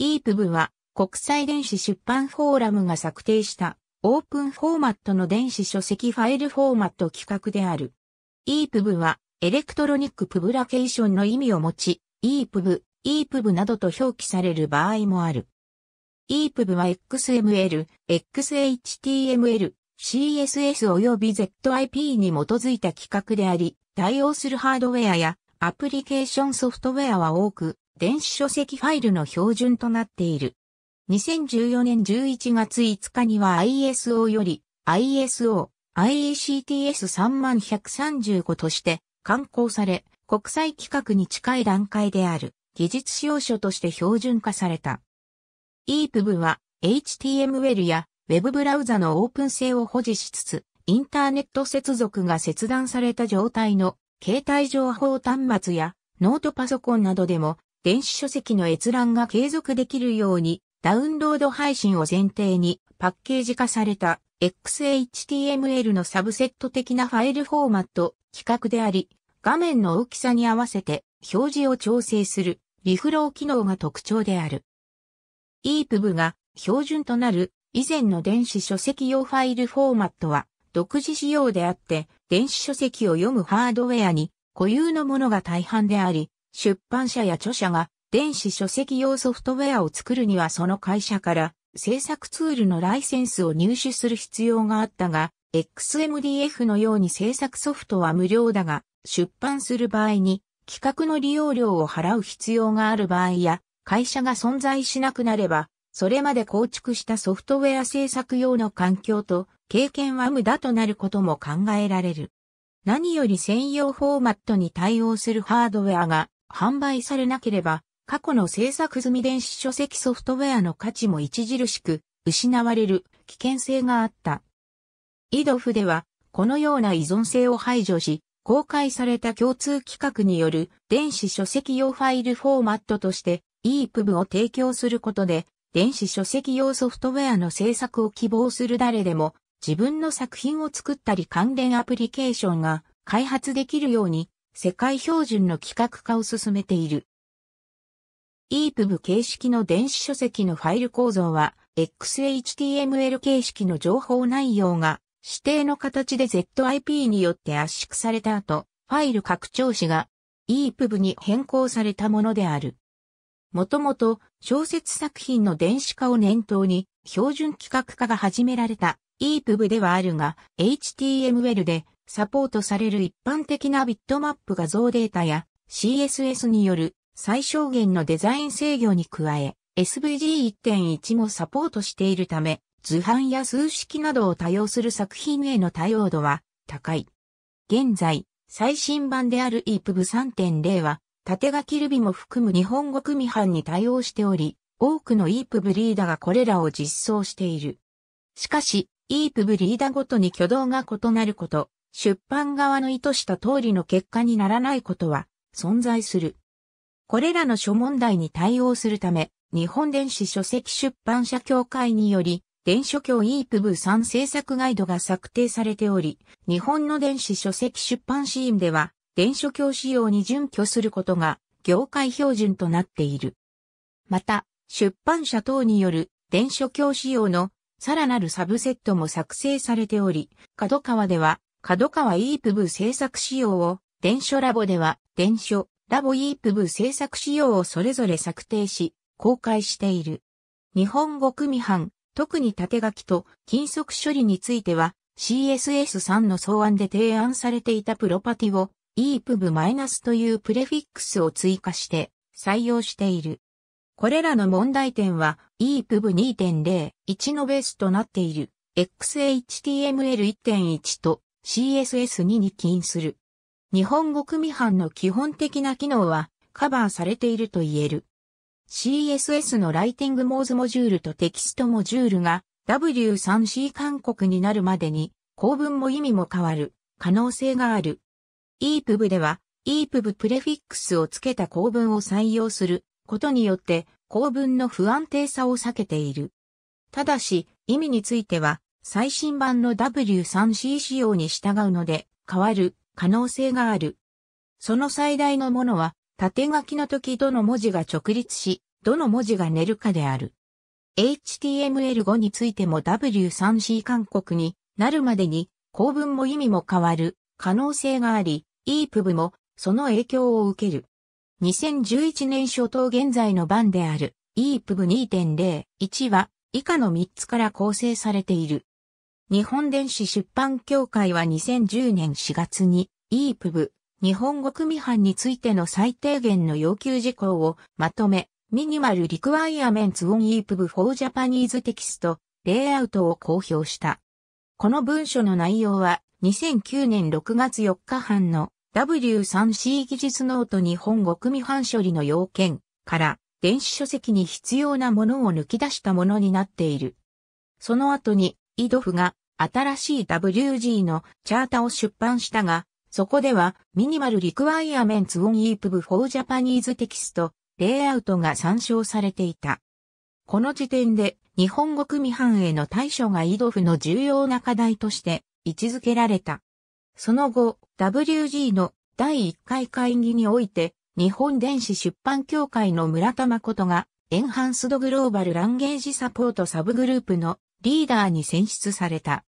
EPUB は国際電子出版フォーラムが策定したオープンフォーマットの電子書籍ファイルフォーマット規格である。EPUB はエレクトロニックプブラケーションの意味を持ち EPUB、EPUB などと表記される場合もある。EPUB は XML、XHTML、CSS 及び ZIP に基づいた規格であり、対応するハードウェアやアプリケーションソフトウェアは多く、電子書籍ファイルの標準となっている。2014年11月5日には ISO より ISO、IECTS3135 として刊行され、国際規格に近い段階である技術使用書として標準化された。EPUB は HTML や Web ブラウザのオープン性を保持しつつ、インターネット接続が切断された状態の携帯情報端末やノートパソコンなどでも電子書籍の閲覧が継続できるように、ダウンロード配信を前提にパッケージ化された XHTML のサブセット的なファイルフォーマット規格であり、画面の大きさに合わせて表示を調整するリフロー機能が特徴である。EPUB が標準となる以前の電子書籍用ファイルフォーマットは独自仕様であって電子書籍を読むハードウェアに固有のものが大半であり、出版社や著者が電子書籍用ソフトウェアを作るにはその会社から制作ツールのライセンスを入手する必要があったが、XMDF のように制作ソフトは無料だが、出版する場合に企画の利用料を払う必要がある場合や、会社が存在しなくなれば、それまで構築したソフトウェア制作用の環境と経験は無駄となることも考えられる。何より専用フォーマットに対応するハードウェアが販売されなければ、過去の制作済み電子書籍ソフトウェアの価値も著しく失われる危険性があった。イドフでは、このような依存性を排除し、公開された共通規格による電子書籍用ファイルフォーマットとして EPUB を提供することで、電子書籍用ソフトウェアの制作を希望する誰でも自分の作品を作ったり関連アプリケーションが開発できるように世界標準の規格化を進めている。EPUB 形式の電子書籍のファイル構造は、XHTML 形式の情報内容が指定の形で ZIP によって圧縮された後、ファイル拡張子が EPUB に変更されたものである。もともと小説作品の電子化を念頭に標準規格化が始められた EPUB ではあるが、HTML でサポートされる一般的なビットマップ画像データや CSS による最小限のデザイン制御に加え、SVG1.1 もサポートしているため、図版や数式などを多用する作品への対応度は高い。現在、最新版である EPUB3.0 は、縦書きルビも含む日本語組版に対応しており、多くの EPUB リーダーがこれらを実装している。しかし、EPUB リーダーごとに挙動が異なること、出版側の意図した通りの結果にならないことは存在する。これらの諸問題に対応するため、日本電子書籍出版社協会により、電書協 EPV3 制作ガイドが策定されており、日本の電子書籍出版シーンでは、電書協仕様に準拠することが、業界標準となっている。また、出版社等による電書協仕様のさらなるサブセットも作成されており、角川では角川イープブ制作仕様を、電書ラボでは、電書、ラボイープブ制作仕様をそれぞれ策定し、公開している。日本語組版、特に縦書きと金属処理については、CSS3 の草案で提案されていたプロパティを EPUB- というプレフィックスを追加して採用している。これらの問題点は EPUB2.0.1 のベースとなっている XHTML1.1 と CSS2 に起因する。日本語組版の基本的な機能はカバーされていると言える。CSS のライティングモーズモジュールとテキストモジュールが W3C 勧告になるまでに構文も意味も変わる可能性がある。EPUB では EPUB プレフィックスをつけた構文を採用することによって構文の不安定さを避けている。ただし意味については最新版の W3C 仕様に従うので変わる可能性がある。その最大のものは縦書きの時どの文字が直立し、どの文字が寝るかである。HTML5 についても W3C 勧告になるまでに構文も意味も変わる可能性があり、EPUB もその影響を受ける。2011年初頭現在の版である EPUB2.01 は以下の3つから構成されている。日本電子出版協会は2010年4月に EPUB 日本語組版についての最低限の要求事項をまとめ、ミニマルリクワイアメンツオン EPUB フォージャパニーズテキスト、レイアウトを公表した。この文書の内容は2009年6月4日版の W3C 技術ノート日本語組版処理の要件から電子書籍に必要なものを抜き出したものになっている。その後にイドフが新しい WG のチャータを出版したが、そこではミニマルリクワイアメンツオンイープブフォージャパニーズテキスト、レイアウトが参照されていた。この時点で日本語組版への対処がイドフの重要な課題として位置づけられた。その後、WG の第1回会議において、日本電子出版協会の村田誠が、エンハンスドグローバルランゲージサポートサブグループのリーダーに選出された。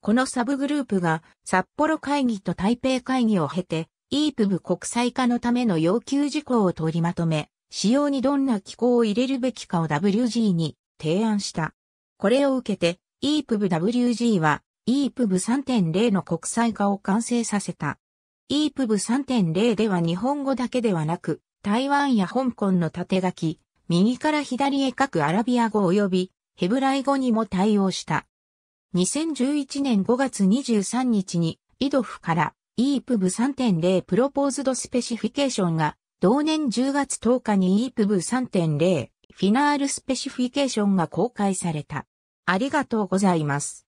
このサブグループが札幌会議と台北会議を経て、EPUB 国際化のための要求事項を取りまとめ、使用にどんな機構を入れるべきかを WG に提案した。これを受けて EPUBWG は EPUB3.0 の国際化を完成させた。EPUB3.0 では日本語だけではなく、台湾や香港の縦書き、右から左へ書くアラビア語及びヘブライ語にも対応した。2011年5月23日に、イドフから EPUB 3.0プロポーズドスペシフィケーションが、同年10月10日に EPUB 3.0フィナールスペシフィケーションが公開された。ありがとうございます。